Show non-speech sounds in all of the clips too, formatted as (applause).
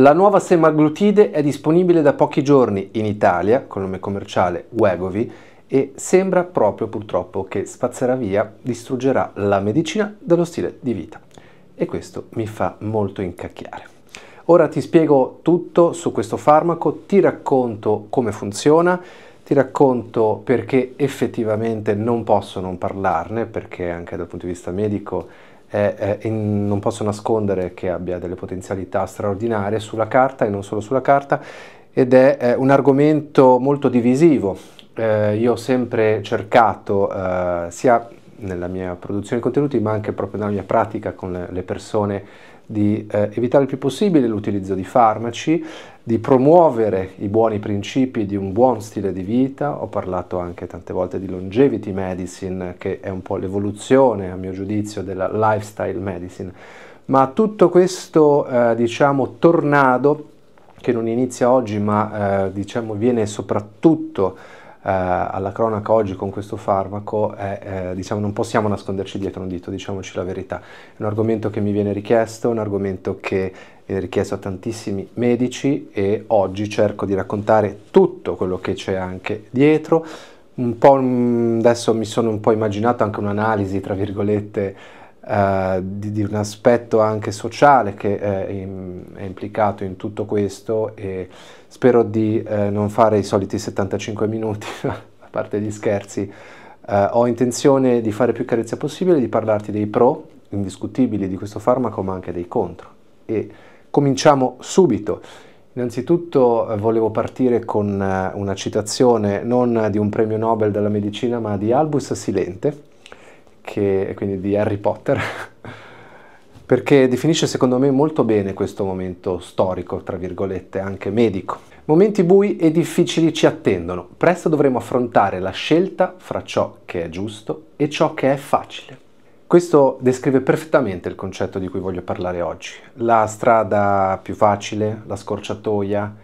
La nuova semaglutide è disponibile da pochi giorni in Italia con nome commerciale Wegovi e sembra proprio purtroppo che spazzerà via, distruggerà la medicina dallo stile di vita. E questo mi fa molto incacchiare. Ora ti spiego tutto su questo farmaco, ti racconto come funziona, ti racconto perché effettivamente non posso non parlarne, perché anche dal punto di vista medico eh, non posso nascondere che abbia delle potenzialità straordinarie sulla carta e non solo sulla carta ed è un argomento molto divisivo. Eh, io ho sempre cercato, eh, sia nella mia produzione di contenuti ma anche proprio nella mia pratica con le, le persone, di eh, evitare il più possibile l'utilizzo di farmaci, di promuovere i buoni principi di un buon stile di vita, ho parlato anche tante volte di longevity medicine, che è un po' l'evoluzione, a mio giudizio, della lifestyle medicine, ma tutto questo, eh, diciamo, tornado, che non inizia oggi, ma eh, diciamo viene soprattutto eh, alla cronaca oggi con questo farmaco è, eh, diciamo, non possiamo nasconderci dietro un dito, diciamoci la verità. È un argomento che mi viene richiesto, un argomento che viene richiesto a tantissimi medici e oggi cerco di raccontare tutto quello che c'è anche dietro. Un po', mm, adesso mi sono un po' immaginato anche un'analisi, tra virgolette, Uh, di, di, un aspetto anche sociale che eh, in, è implicato in tutto questo e Spero di eh, non fare i soliti 75 minuti, (laughs) a parte gli scherzi. Eh, ho intenzione di fare più carezza possibile, di parlarti dei pro indiscutibili di questo farmaco, ma anche dei contro. E cominciamo subito. Innanzitutto eh, volevo partire con eh, una citazione non di un premio Nobel della medicina, ma di Albus Silente, che, quindi di Harry Potter. (laughs) perché definisce secondo me molto bene questo momento storico, tra virgolette, anche medico. Momenti bui e difficili ci attendono, presto dovremo affrontare la scelta fra ciò che è giusto e ciò che è facile. Questo descrive perfettamente il concetto di cui voglio parlare oggi. La strada più facile, la scorciatoia,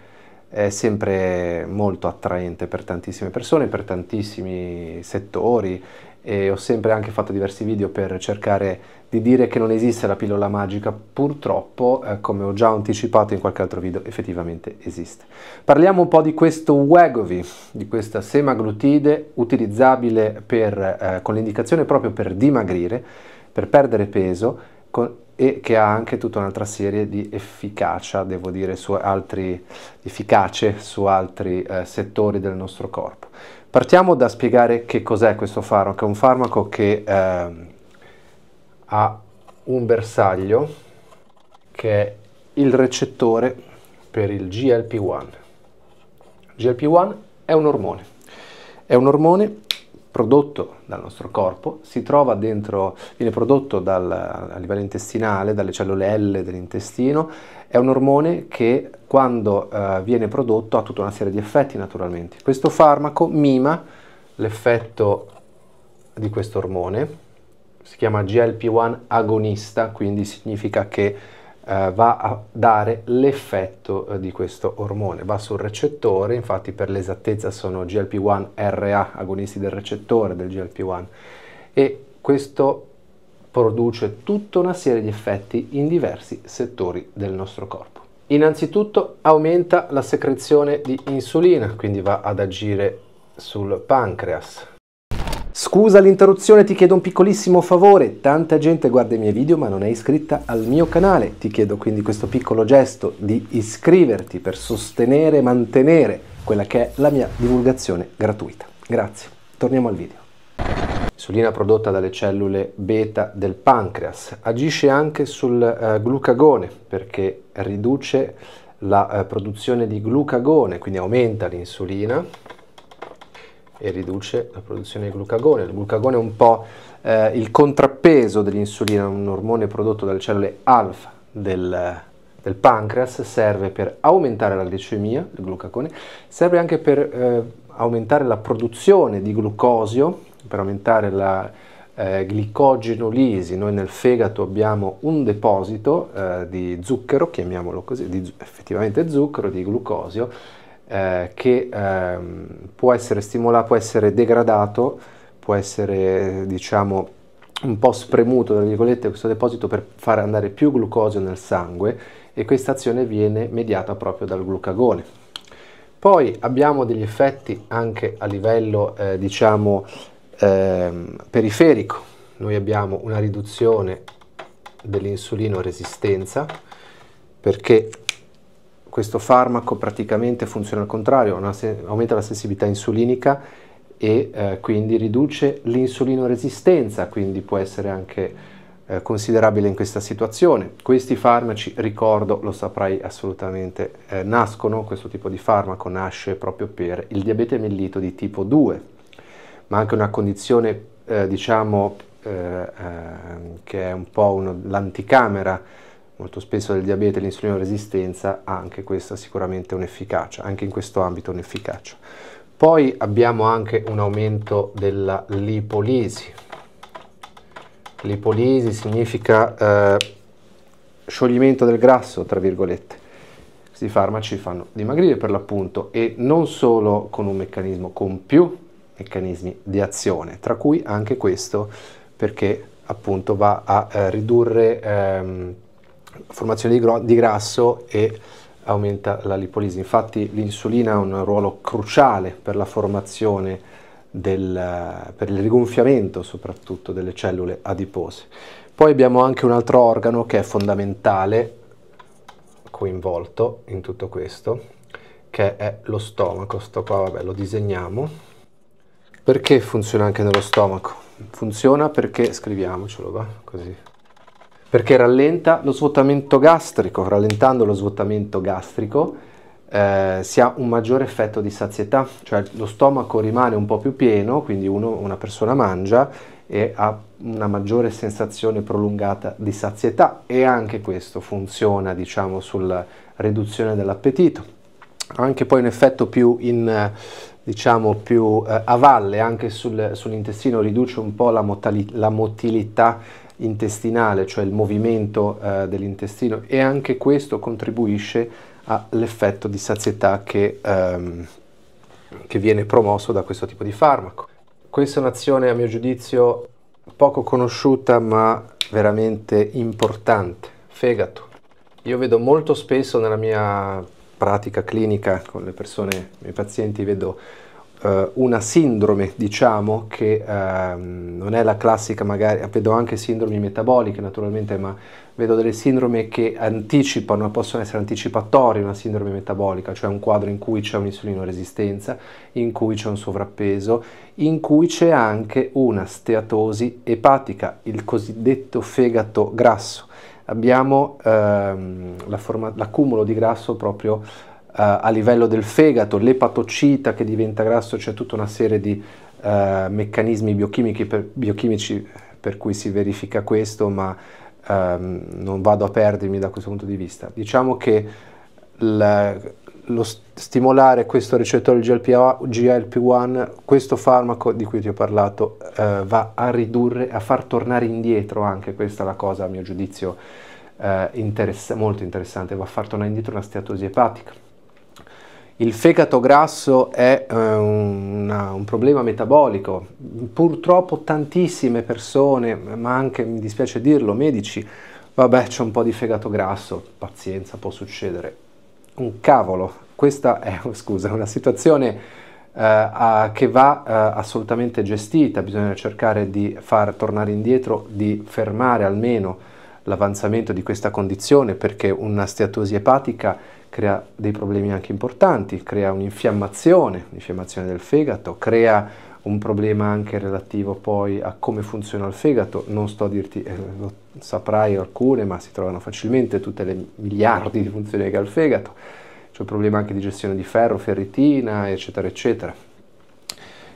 è sempre molto attraente per tantissime persone, per tantissimi settori e ho sempre anche fatto diversi video per cercare di dire che non esiste la pillola magica, purtroppo, eh, come ho già anticipato in qualche altro video, effettivamente esiste. Parliamo un po' di questo Wegovy, di questa semaglutide utilizzabile per, eh, con l'indicazione proprio per dimagrire, per perdere peso con, e che ha anche tutta un'altra serie di efficacia, devo dire, su altri, efficace su altri eh, settori del nostro corpo. Partiamo da spiegare che cos'è questo farmaco, è un farmaco che ehm, ha un bersaglio che è il recettore per il GLP-1. GLP-1 è un ormone, è un ormone prodotto dal nostro corpo, si trova dentro, viene prodotto dal, a livello intestinale, dalle cellule L dell'intestino, è un ormone che quando eh, viene prodotto ha tutta una serie di effetti naturalmente. Questo farmaco mima l'effetto di questo ormone si chiama GLP-1 agonista, quindi significa che eh, va a dare l'effetto eh, di questo ormone, va sul recettore, infatti per l'esattezza sono GLP-1 RA, agonisti del recettore del GLP-1 e questo produce tutta una serie di effetti in diversi settori del nostro corpo. Innanzitutto aumenta la secrezione di insulina, quindi va ad agire sul pancreas, Scusa l'interruzione, ti chiedo un piccolissimo favore, tanta gente guarda i miei video ma non è iscritta al mio canale, ti chiedo quindi questo piccolo gesto di iscriverti per sostenere e mantenere quella che è la mia divulgazione gratuita. Grazie, torniamo al video. L'insulina prodotta dalle cellule beta del pancreas agisce anche sul eh, glucagone perché riduce la eh, produzione di glucagone, quindi aumenta l'insulina e riduce la produzione di glucagone. Il glucagone è un po' eh, il contrappeso dell'insulina, un ormone prodotto dalle cellule alfa del, del, pancreas, serve per aumentare la glicemia, il glucagone, serve anche per eh, aumentare la produzione di glucosio, per aumentare la eh, glicogenolisi. Noi nel fegato abbiamo un deposito eh, di zucchero, chiamiamolo così, di, effettivamente zucchero, di glucosio, eh, che ehm, può essere stimolato, può essere degradato, può essere diciamo un po' spremuto tra virgolette, questo deposito per far andare più glucosio nel sangue e questa azione viene mediata proprio dal glucagone. Poi abbiamo degli effetti anche a livello eh, diciamo ehm, periferico, noi abbiamo una riduzione dell'insulino resistenza perché questo farmaco praticamente funziona al contrario, aumenta la sensibilità insulinica e eh, quindi riduce l'insulinoresistenza, quindi può essere anche eh, considerabile in questa situazione. Questi farmaci, ricordo, lo saprai assolutamente, eh, nascono, questo tipo di farmaco nasce proprio per il diabete mellito di tipo 2, ma anche una condizione, eh, diciamo, eh, eh, che è un po' l'anticamera molto spesso del diabete e l'insulino resistenza ha anche questa sicuramente un'efficacia, anche in questo ambito un'efficacia. Poi abbiamo anche un aumento della lipolisi. Lipolisi significa eh, scioglimento del grasso, tra virgolette. Questi farmaci fanno dimagrire per l'appunto e non solo con un meccanismo, con più meccanismi di azione, tra cui anche questo perché appunto va a eh, ridurre ehm, formazione di, grasso e aumenta la lipolisi. Infatti l'insulina ha un ruolo cruciale per la formazione, del, per il rigonfiamento soprattutto delle cellule adipose. Poi abbiamo anche un altro organo che è fondamentale, coinvolto in tutto questo, che è lo stomaco. Sto qua, vabbè, lo disegniamo. Perché funziona anche nello stomaco? Funziona perché, scriviamocelo va, così, perché rallenta lo svuotamento gastrico, rallentando lo svuotamento gastrico eh, si ha un maggiore effetto di sazietà, cioè lo stomaco rimane un po' più pieno, quindi uno, una persona mangia e ha una maggiore sensazione prolungata di sazietà e anche questo funziona diciamo sulla riduzione dell'appetito. Anche poi un effetto più in diciamo più eh, a valle anche sul, sull'intestino riduce un po' la, motali- la motilità intestinale, cioè il movimento eh, dell'intestino e anche questo contribuisce all'effetto di sazietà che, ehm, che viene promosso da questo tipo di farmaco. Questa è un'azione a mio giudizio poco conosciuta ma veramente importante, fegato. Io vedo molto spesso nella mia pratica clinica con le persone, i miei pazienti, vedo eh, una sindrome, diciamo, che ehm, non è la classica, magari vedo anche sindromi metaboliche naturalmente, ma vedo delle sindrome che anticipano, possono essere anticipatorie una sindrome metabolica, cioè un quadro in cui c'è resistenza, in cui c'è un sovrappeso, in cui c'è anche una steatosi epatica, il cosiddetto fegato grasso. Abbiamo ehm, l'accumulo di grasso proprio eh, a livello del fegato, l'epatocita che diventa grasso, c'è tutta una serie di uh, meccanismi biochimici per, biochimici per, cui si verifica questo, ma um, non vado a perdermi da questo punto di vista. Diciamo che la, lo stimolare questo recettore GLP-1, questo farmaco di cui ti ho parlato, uh, va a ridurre, a far tornare indietro anche, questa è la cosa a mio giudizio uh, interessa- molto interessante, va a far tornare indietro una steatosi epatica il fegato grasso è eh, un, un, problema metabolico. Purtroppo tantissime persone, ma anche, mi dispiace dirlo, medici, vabbè c'è un po' di fegato grasso, pazienza, può succedere. Un cavolo, questa è (laughs) scusa, una situazione eh, a, che va eh, assolutamente gestita, bisogna cercare di far tornare indietro, di fermare almeno l'avanzamento di questa condizione perché una steatosi epatica crea dei problemi anche importanti, crea un'infiammazione, un'infiammazione del fegato, crea un problema anche relativo poi a come funziona il fegato, non sto a dirti, eh, lo saprai alcune, ma si trovano facilmente tutte le miliardi di funzioni che ha il fegato, c'è un problema anche di gestione di ferro, ferritina, eccetera, eccetera.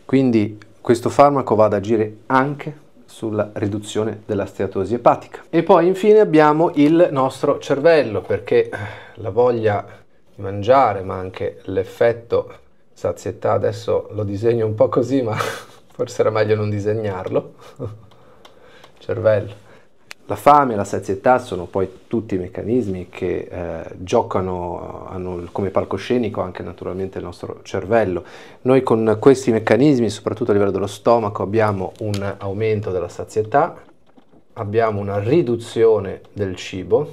Quindi questo farmaco va ad agire anche sulla riduzione della steatosi epatica. E poi infine abbiamo il nostro cervello perché eh, la voglia di mangiare ma anche l'effetto sazietà, adesso lo disegno un po' così ma (laughs) forse era meglio non disegnarlo, (laughs) cervello la fame e la sazietà sono poi tutti i meccanismi che eh, giocano, eh, hanno come palcoscenico anche naturalmente il nostro cervello. Noi con questi meccanismi, soprattutto a livello dello stomaco, abbiamo un aumento della sazietà, abbiamo una riduzione del cibo,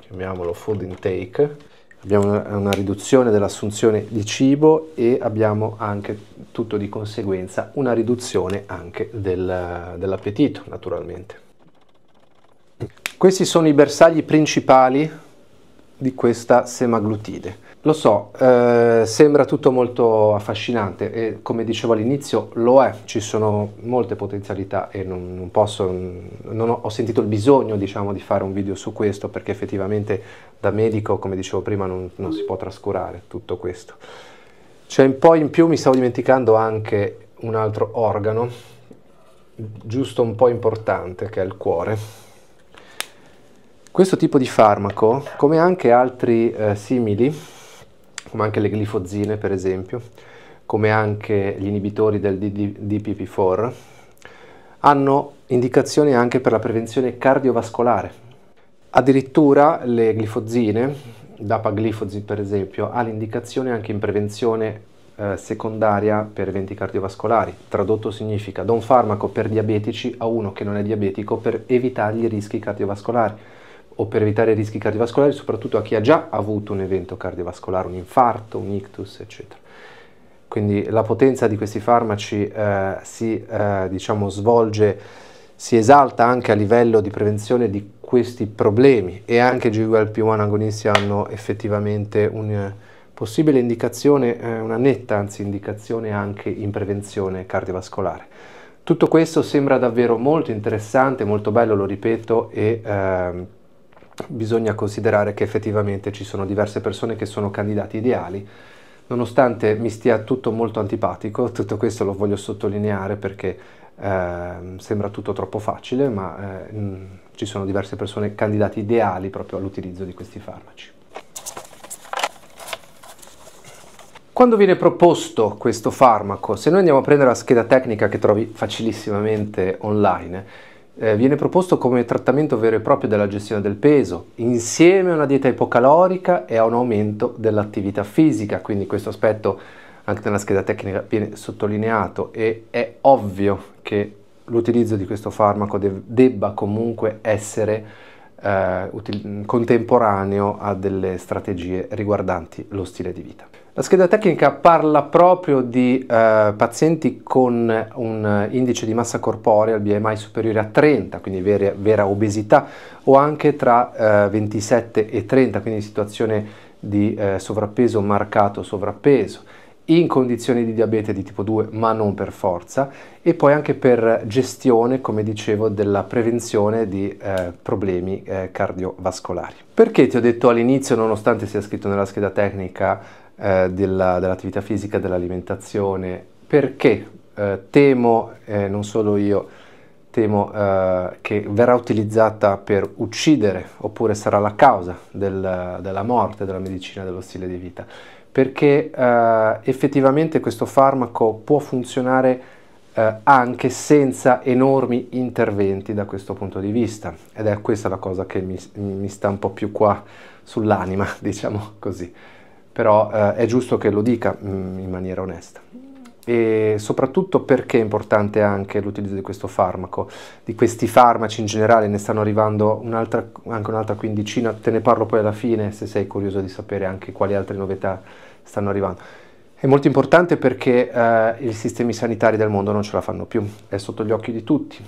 chiamiamolo food intake, abbiamo una, una riduzione dell'assunzione di cibo e abbiamo anche tutto di conseguenza una riduzione anche del, dell'appetito naturalmente. Questi sono i bersagli principali di questa semaglutide. Lo so, eh, sembra tutto molto affascinante e come dicevo all'inizio lo è, ci sono molte potenzialità e non, non posso, non ho, ho, sentito il bisogno diciamo, di fare un video su questo perché effettivamente da medico, come dicevo prima, non, non si può trascurare tutto questo. C'è un po' in più, mi stavo dimenticando anche un altro organo, giusto un po' importante, che è il cuore questo tipo di farmaco, come anche altri eh, simili, come anche le glifozine per esempio, come anche gli inibitori del DPP4, hanno indicazioni anche per la prevenzione cardiovascolare. Addirittura le glifozine, dapaglifozin per esempio, ha l'indicazione anche in prevenzione eh, secondaria per eventi cardiovascolari. Tradotto significa da un farmaco per diabetici a uno che non è diabetico per evitare i rischi cardiovascolari o per evitare rischi cardiovascolari, soprattutto a chi ha già avuto un evento cardiovascolare, un infarto, un ictus, eccetera. Quindi la potenza di questi farmaci eh, si eh, diciamo, svolge, si esalta anche a livello di prevenzione di questi problemi e anche GLP-1 agonisti hanno effettivamente un eh, possibile indicazione, eh, una netta anzi indicazione anche in prevenzione cardiovascolare. Tutto questo sembra davvero molto interessante, molto bello, lo ripeto, e ehm, bisogna considerare che effettivamente ci sono diverse persone che sono candidati ideali. Nonostante mi stia tutto molto antipatico, (laughs) tutto questo lo voglio sottolineare perché eh, sembra tutto troppo facile, ma eh, mh, ci sono diverse persone candidati ideali proprio all'utilizzo di questi farmaci. Quando viene proposto questo farmaco, se noi andiamo a prendere la scheda tecnica che trovi facilissimamente online, eh, viene proposto come trattamento vero e proprio della gestione del peso, insieme a una dieta ipocalorica e a un aumento dell'attività fisica, quindi questo aspetto anche nella scheda tecnica viene sottolineato e è ovvio che l'utilizzo di questo farmaco debba comunque essere eh, contemporaneo a delle strategie riguardanti lo stile di vita. La scheda tecnica parla proprio di eh, pazienti con un indice di massa corporea, il BMI superiore a 30, quindi vera, vera obesità, o anche tra eh, 27 e 30, quindi situazione di eh, sovrappeso, marcato sovrappeso in condizioni di diabete di tipo 2 ma non per forza e poi anche per gestione come dicevo della prevenzione di eh, problemi eh, cardiovascolari. Perché ti ho detto all'inizio nonostante sia scritto nella scheda tecnica eh, della, dell'attività fisica, dell'alimentazione, perché eh, temo, eh, non solo io, temo eh, che verrà utilizzata per uccidere oppure sarà la causa del, della morte della medicina dello stile di vita, perché eh, effettivamente questo farmaco può funzionare eh, anche senza enormi interventi da questo punto di vista ed è questa la cosa che mi, mi sta un po' più qua sull'anima, (laughs) diciamo così però eh, è giusto che lo dica mh, mm, in maniera onesta. E soprattutto perché è importante anche l'utilizzo di questo farmaco, di questi farmaci in generale, ne stanno arrivando un'altra, anche un'altra quindicina, te ne parlo poi alla fine se sei curioso di sapere anche quali altre novità stanno arrivando. È molto importante perché eh, i sistemi sanitari del mondo non ce la fanno più, è sotto gli occhi di tutti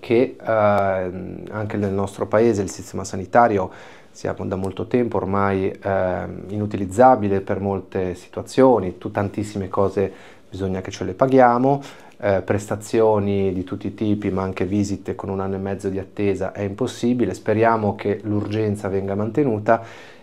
che eh, anche nel nostro paese il sistema sanitario siamo da molto tempo ormai eh, inutilizzabile per molte situazioni, tu, tantissime cose bisogna che ce le paghiamo, eh, prestazioni di tutti i tipi ma anche visite con un anno e mezzo di attesa è impossibile, speriamo che l'urgenza venga mantenuta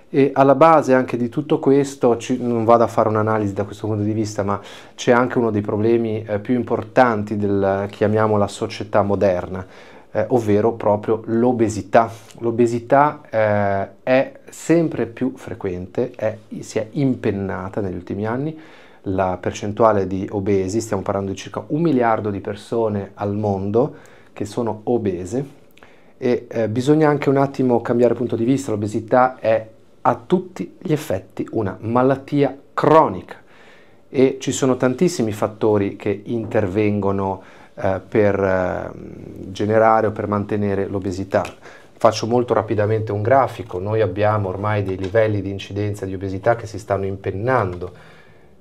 e alla base anche di tutto questo, ci, non vado a fare un'analisi da questo punto di vista, ma c'è anche uno dei problemi eh, più importanti del, chiamiamola, società moderna, eh, ovvero proprio l'obesità. L'obesità eh, è sempre più frequente, è, si è impennata negli ultimi anni, la percentuale di obesi, stiamo parlando di circa un miliardo di persone al mondo che sono obese e eh, bisogna anche un attimo cambiare punto di vista, l'obesità è a tutti gli effetti una malattia cronica e ci sono tantissimi fattori che intervengono eh, per eh, generare o per mantenere l'obesità. Faccio molto rapidamente un grafico, noi abbiamo ormai dei livelli di incidenza di obesità che si stanno impennando,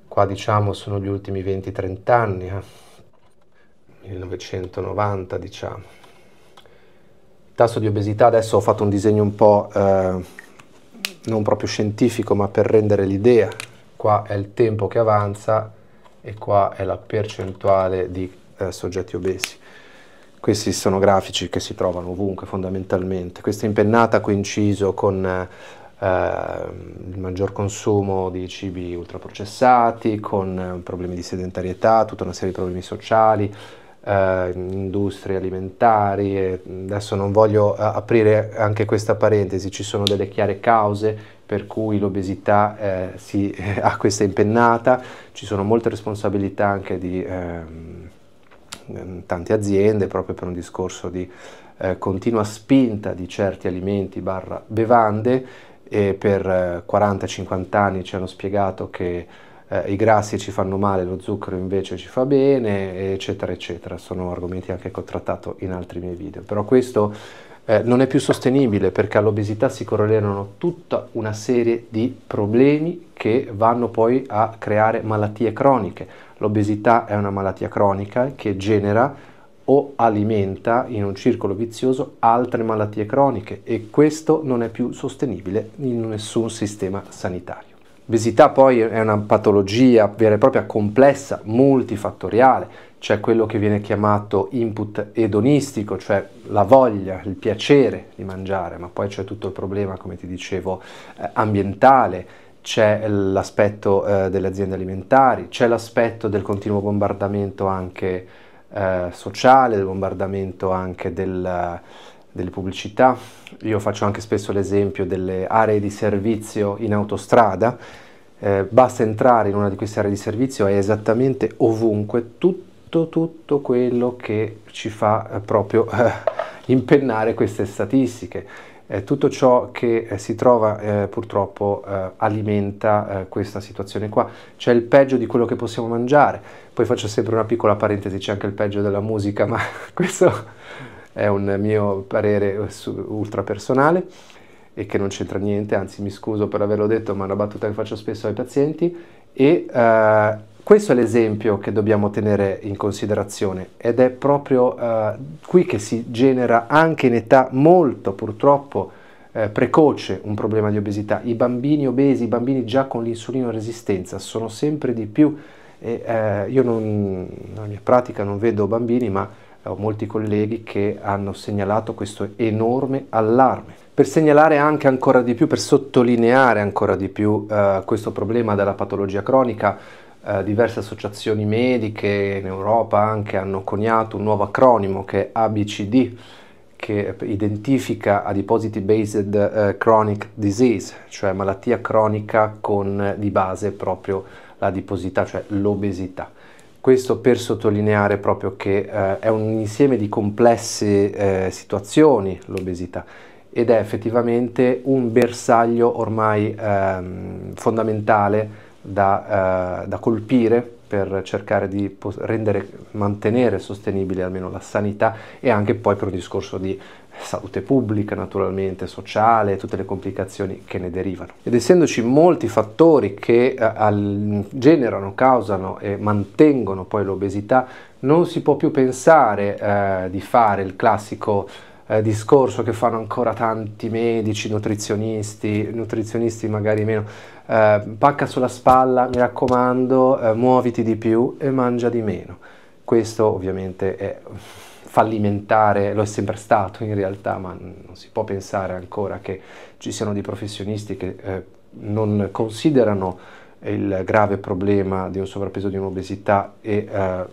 qua diciamo sono gli ultimi 20-30 anni, eh. 1990 diciamo. Il tasso di obesità, adesso ho fatto un disegno un po' eh, non proprio scientifico ma per rendere l'idea, qua è il tempo che avanza e qua è la percentuale di eh, soggetti obesi. Questi sono grafici che si trovano ovunque fondamentalmente. Questa impennata ha coinciso con eh, il maggior consumo di cibi ultraprocessati, con eh, problemi di sedentarietà, tutta una serie di problemi sociali, eh, industrie alimentari. E adesso non voglio eh, aprire anche questa parentesi, ci sono delle chiare cause per cui l'obesità eh, si, (laughs) ha questa impennata, ci sono molte responsabilità anche di... Ehm, tante aziende proprio per un discorso di eh, continua spinta di certi alimenti barra bevande e per eh, 40-50 anni ci hanno spiegato che eh, i grassi ci fanno male, lo zucchero invece ci fa bene, eccetera, eccetera. Sono argomenti anche che ho trattato in altri miei video. Però questo eh, non è più sostenibile perché all'obesità si correlano tutta una serie di problemi che vanno poi a creare malattie croniche. L'obesità è una malattia cronica che genera o alimenta in un circolo vizioso altre malattie croniche e questo non è più sostenibile in nessun sistema sanitario. L'obesità poi è una patologia vera e propria complessa, multifattoriale, c'è quello che viene chiamato input edonistico, cioè la voglia, il piacere di mangiare, ma poi c'è tutto il problema, come ti dicevo, eh, ambientale, c'è l'aspetto eh, delle aziende alimentari, c'è l'aspetto del continuo bombardamento anche eh, sociale, del bombardamento anche del, delle pubblicità. Io faccio anche spesso l'esempio delle aree di servizio in autostrada. Eh, basta entrare in una di queste aree di servizio e esattamente ovunque tutto tutto, tutto quello che ci fa eh, proprio (laughs) eh, impennare queste statistiche. Eh, tutto ciò che eh, si trova eh, purtroppo eh, alimenta questa situazione qua. C'è il peggio di quello che possiamo mangiare. Poi faccio sempre una piccola parentesi, c'è anche il peggio della musica, ma (laughs) questo è un mio parere ultra personale e che non c'entra niente, anzi mi scuso per averlo detto, ma è una battuta che faccio spesso ai pazienti. E, questo è l'esempio che dobbiamo tenere in considerazione ed è proprio eh, qui che si genera anche in età molto purtroppo eh, precoce un problema di obesità. I bambini obesi, i bambini già con l'insulino resistenza sono sempre di più e, eh, io non, non in pratica non vedo bambini ma eh, ho molti colleghi che hanno segnalato questo enorme allarme per segnalare anche ancora di più, per sottolineare ancora di più eh, questo problema della patologia cronica, eh, diverse associazioni mediche in Europa anche hanno coniato un nuovo acronimo che è ABCD, che identifica adiposity based uh, chronic disease, cioè malattia cronica con eh, di base proprio l'adiposità, cioè l'obesità. Questo per sottolineare proprio che uh, è un insieme di complesse uh, situazioni l'obesità ed è effettivamente un bersaglio ormai um, fondamentale da, eh, da colpire per cercare di rendere, mantenere sostenibile almeno la sanità e anche poi per un discorso di salute pubblica, naturalmente sociale e tutte le complicazioni che ne derivano. Ed essendoci molti fattori che eh, al, generano, causano e mantengono poi l'obesità, non si può più pensare eh, di fare il classico eh, discorso che fanno ancora tanti medici, nutrizionisti, nutrizionisti magari meno eh, pacca sulla spalla, mi raccomando, eh, muoviti di più e mangia di meno. Questo ovviamente è fallimentare, lo è sempre stato in realtà, ma non si può pensare ancora che ci siano dei professionisti che eh, non considerano il grave problema di un sovrappeso, di un'obesità e eh,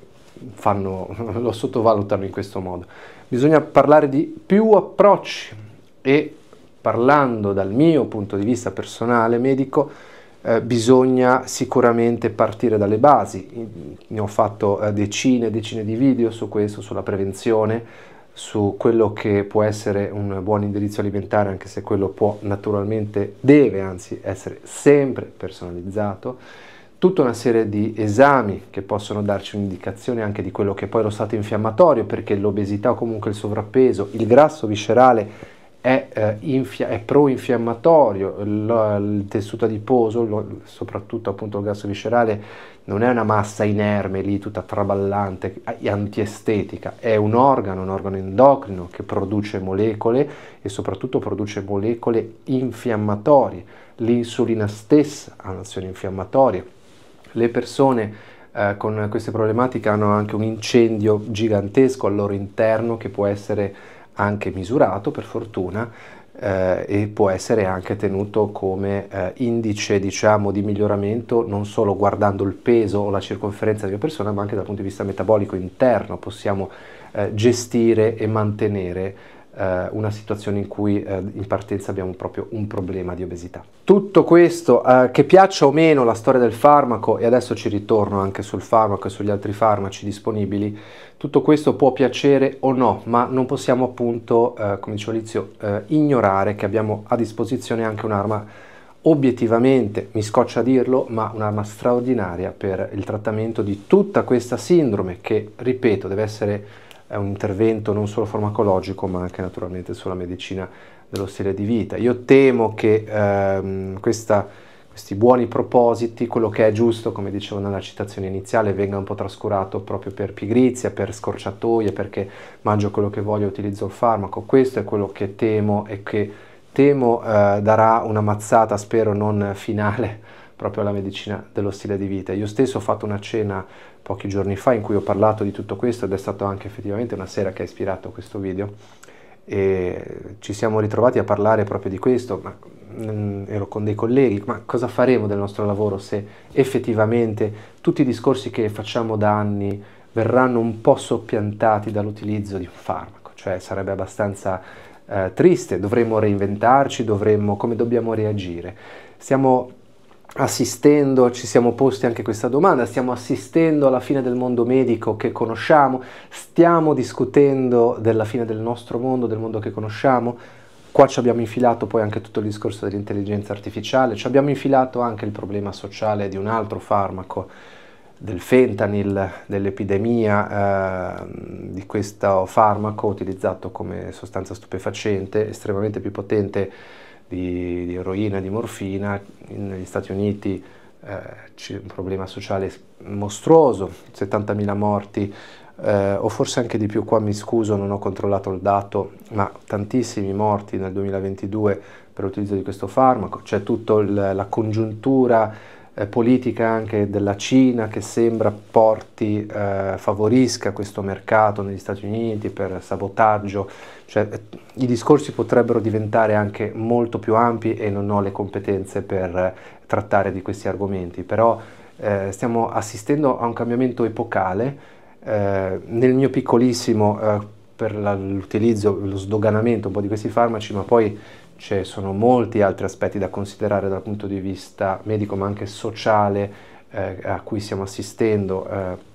fanno, (laughs) lo sottovalutano in questo modo. Bisogna parlare di più approcci e parlando dal mio punto di vista personale medico, eh, bisogna sicuramente partire dalle basi. Ne ho fatto eh, decine e decine di video su questo, sulla prevenzione, su quello che può essere un buon indirizzo alimentare, anche se quello può naturalmente, deve anzi essere sempre personalizzato, tutta una serie di esami che possono darci un'indicazione anche di quello che poi è lo stato infiammatorio, perché l'obesità o comunque il sovrappeso, il grasso viscerale è, eh, infia- è pro-infiammatorio, il, il tessuto adiposo, lo, soprattutto appunto il gas viscerale, non è una massa inerme lì tutta traballante, antiestetica, è un organo, un organo endocrino che produce molecole e soprattutto produce molecole infiammatorie, l'insulina stessa ha un'azione infiammatoria, le persone eh, con queste problematiche hanno anche un incendio gigantesco al loro interno che può essere anche misurato per fortuna eh, e può essere anche tenuto come eh, indice diciamo, di miglioramento non solo guardando il peso o la circonferenza di una persona ma anche dal punto di vista metabolico interno possiamo eh, gestire e mantenere eh, una situazione in cui eh, in partenza abbiamo proprio un problema di obesità. Tutto questo, eh, che piaccia o meno la storia del farmaco, e adesso ci ritorno anche sul farmaco e sugli altri farmaci disponibili, tutto questo può piacere o no, ma non possiamo appunto, eh, come dicevo all'inizio, eh, ignorare che abbiamo a disposizione anche un'arma obiettivamente, mi scoccia a dirlo, ma un'arma straordinaria per il trattamento di tutta questa sindrome che, ripeto, deve essere è un intervento non solo farmacologico ma anche naturalmente sulla medicina dello stile di vita. Io temo che ehm, questa, questi buoni propositi, quello che è giusto, come dicevo nella citazione iniziale, venga un po' trascurato proprio per pigrizia, per scorciatoie, perché mangio quello che voglio utilizzo il farmaco. Questo è quello che temo e che temo eh, darà una mazzata, spero non finale, proprio alla medicina dello stile di vita. Io stesso ho fatto una cena pochi giorni fa in cui ho parlato di tutto questo ed è stata anche effettivamente una sera che ha ispirato questo video e ci siamo ritrovati a parlare proprio di questo, ma mh, mm, ero con dei colleghi, ma cosa faremo del nostro lavoro se effettivamente tutti i discorsi che facciamo da anni verranno un po' soppiantati dall'utilizzo di un farmaco, cioè sarebbe abbastanza eh, triste, dovremmo reinventarci, dovremmo come dobbiamo reagire. Stiamo assistendo, ci siamo posti anche questa domanda, stiamo assistendo alla fine del mondo medico che conosciamo, stiamo discutendo della fine del nostro mondo, del mondo che conosciamo, qua ci abbiamo infilato poi anche tutto il discorso dell'intelligenza artificiale, ci abbiamo infilato anche il problema sociale di un altro farmaco, del fentanyl, dell'epidemia eh, di questo farmaco utilizzato come sostanza stupefacente, estremamente più potente di, di eroina, di morfina, negli Stati Uniti eh, c'è un problema sociale mostruoso, 70.000 morti eh, o forse anche di più, qua mi scuso, non ho controllato il dato, ma tantissimi morti nel 2022 per l'utilizzo di questo farmaco, c'è tutta la congiuntura eh, politica anche della Cina che sembra porti, eh, favorisca questo mercato negli Stati Uniti per sabotaggio, cioè, i discorsi potrebbero diventare anche molto più ampi e non ho le competenze per eh, trattare di questi argomenti, però eh, stiamo assistendo a un cambiamento epocale eh, nel mio piccolissimo eh, per l'utilizzo, lo sdoganamento un po' di questi farmaci, ma poi ci sono molti altri aspetti da considerare dal punto di vista medico, ma anche sociale, eh, a cui stiamo assistendo. Eh,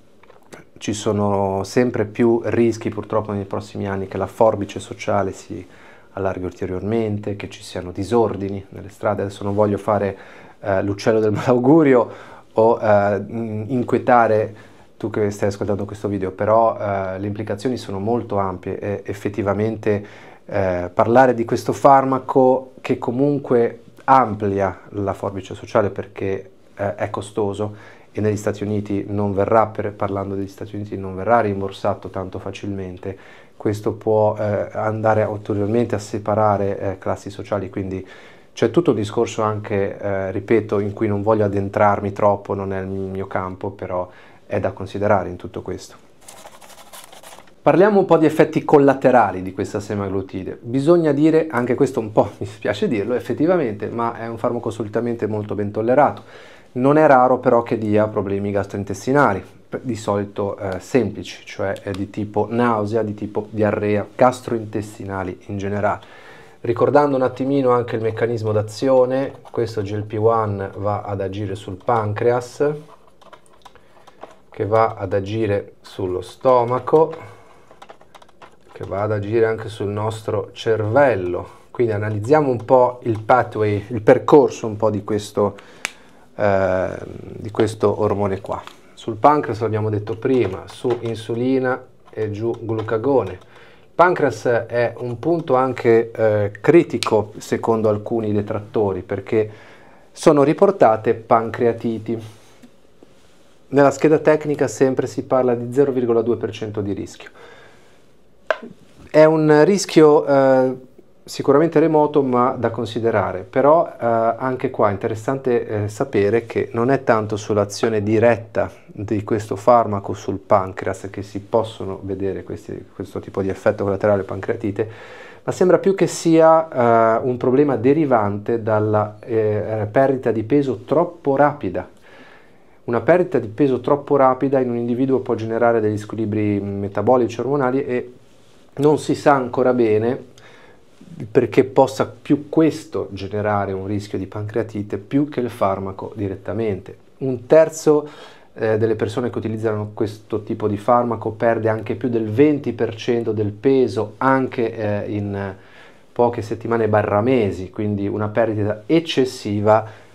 ci sono sempre più rischi purtroppo nei prossimi anni che la forbice sociale si allarghi ulteriormente, che ci siano disordini nelle strade. Adesso non voglio fare eh, l'uccello del malaugurio o eh, inquietare tu che stai ascoltando questo video, però eh, le implicazioni sono molto ampie e effettivamente eh, parlare di questo farmaco che comunque amplia la forbice sociale perché eh, è costoso e negli Stati Uniti non verrà, per, parlando degli Stati Uniti, non verrà rimborsato tanto facilmente, questo può eh, andare ulteriormente a separare eh, classi sociali, quindi c'è tutto un discorso anche, eh, ripeto, in cui non voglio addentrarmi troppo, non è il mio campo, però è da considerare in tutto questo. Parliamo un po' di effetti collaterali di questa semaglutide. Bisogna dire, anche questo un po' (laughs) mi spiace dirlo effettivamente, ma è un farmaco solitamente molto ben tollerato. Non è raro però che dia problemi gastrointestinali, di solito eh, semplici, cioè di tipo nausea, di tipo diarrea, gastrointestinali in generale. Ricordando un attimino anche il meccanismo d'azione, questo GLP-1 va ad agire sul pancreas, che va ad agire sullo stomaco, che va ad agire anche sul nostro cervello. Quindi analizziamo un po' il pathway, il percorso un po' di questo, eh, di questo ormone qua. Sul pancreas l'abbiamo detto prima, su insulina e giù glucagone. Il pancreas è un punto anche eh, critico secondo alcuni detrattori perché sono riportate pancreatiti nella scheda tecnica sempre si parla di 0,2% di rischio. È un rischio eh, sicuramente remoto ma da considerare, però eh, anche qua è interessante eh, sapere che non è tanto sull'azione diretta di questo farmaco sul pancreas che si possono vedere questi, questo tipo di effetto collaterale pancreatite, ma sembra più che sia eh, un problema derivante dalla eh, perdita di peso troppo rapida una perdita di peso troppo rapida in un individuo può generare degli squilibri metabolici, ormonali e non si sa ancora bene perché possa più questo generare un rischio di pancreatite più che il farmaco direttamente. Un terzo eh, delle persone che utilizzano questo tipo di farmaco perde anche più del 20% del peso anche eh, in poche settimane barra mesi, quindi una perdita eccessiva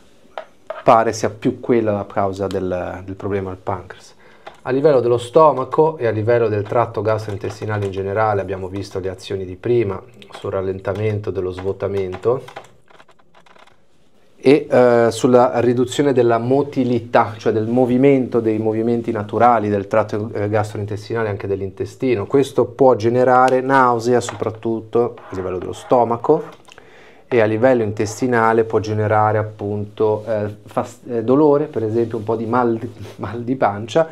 pare sia più quella la causa del, del problema al pancreas. A livello dello stomaco e a livello del tratto gastrointestinale in generale abbiamo visto le azioni di prima sul rallentamento dello svuotamento e eh, sulla riduzione della motilità, cioè del movimento, dei movimenti naturali del tratto eh, gastrointestinale e anche dell'intestino. Questo può generare nausea soprattutto a livello dello stomaco e a livello intestinale può generare appunto eh, fast- eh, dolore, per esempio un po' di mal di, (laughs) mal di pancia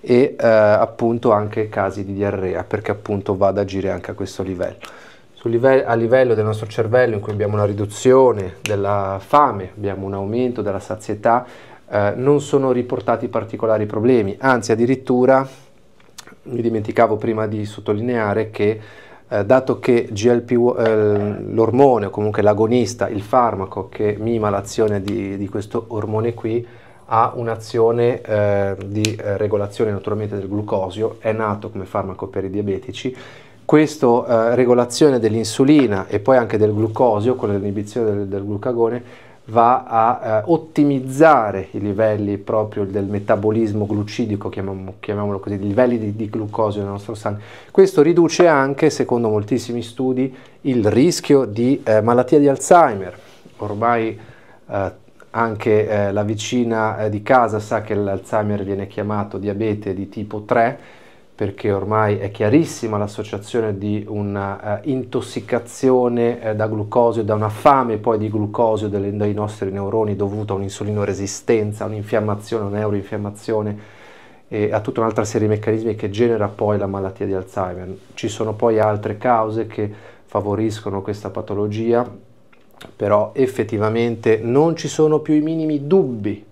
e eh, appunto anche casi di diarrea perché appunto va ad agire anche a questo livello. livello. A livello del nostro cervello in cui abbiamo una riduzione della fame, abbiamo un aumento della sazietà, eh, non sono riportati particolari problemi, anzi addirittura mi dimenticavo prima di sottolineare che eh, dato che GLP, eh, l'ormone o comunque l'agonista, il farmaco che mima l'azione di, di questo ormone qui, ha un'azione eh, di eh, regolazione naturalmente del glucosio, è nato come farmaco per i diabetici, questa eh, regolazione dell'insulina e poi anche del glucosio con l'inibizione del, del glucagone va a eh, ottimizzare i livelli proprio del metabolismo glucidico, chiamiamolo, chiamiamolo così, i livelli di, di glucosio nel nostro sangue. Questo riduce anche, secondo moltissimi studi, il rischio di eh, malattia di Alzheimer. Ormai eh, anche eh, la vicina eh, di casa sa che l'Alzheimer viene chiamato diabete di tipo 3, perché ormai è chiarissima l'associazione di un'intossicazione eh, eh, da glucosio, da una fame poi di glucosio delle, dei nostri neuroni dovuta a un'insulinoresistenza, a un'infiammazione, a una neuroinfiammazione e a tutta un'altra serie di meccanismi che genera poi la malattia di Alzheimer. Ci sono poi altre cause che favoriscono questa patologia, però effettivamente non ci sono più i minimi dubbi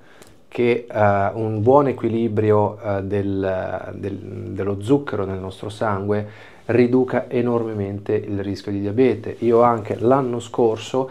che uh, un buon equilibrio uh, del, del, dello zucchero nel nostro sangue riduca enormemente il rischio di diabete. Io anche l'anno scorso,